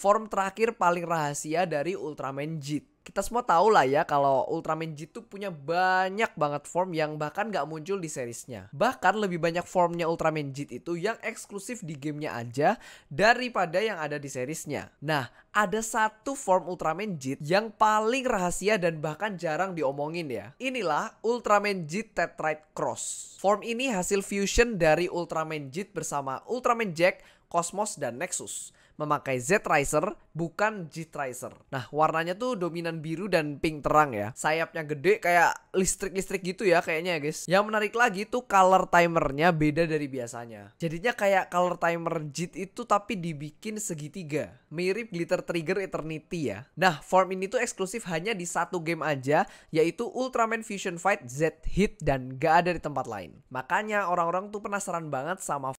form terakhir paling rahasia dari Ultraman Jit. Kita semua tahu lah ya kalau Ultraman Jit tuh punya banyak banget form yang bahkan nggak muncul di seriesnya. Bahkan lebih banyak formnya Ultraman Jit itu yang eksklusif di gamenya aja daripada yang ada di seriesnya. Nah, ada satu form Ultraman Jit yang paling rahasia dan bahkan jarang diomongin ya. Inilah Ultraman Jit Tetrite Cross. Form ini hasil fusion dari Ultraman Jit bersama Ultraman Jack, Cosmos, dan Nexus memakai Z Tracer bukan G Tracer. Nah, warnanya tuh dominan biru dan pink terang ya. Sayapnya gede kayak listrik-listrik gitu ya kayaknya ya guys. Yang menarik lagi tuh color timernya beda dari biasanya. Jadinya kayak color timer JIT itu tapi dibikin segitiga. Mirip Glitter Trigger Eternity ya. Nah, form ini tuh eksklusif hanya di satu game aja yaitu Ultraman Fusion Fight Z Hit dan gak ada di tempat lain. Makanya orang-orang tuh penasaran banget sama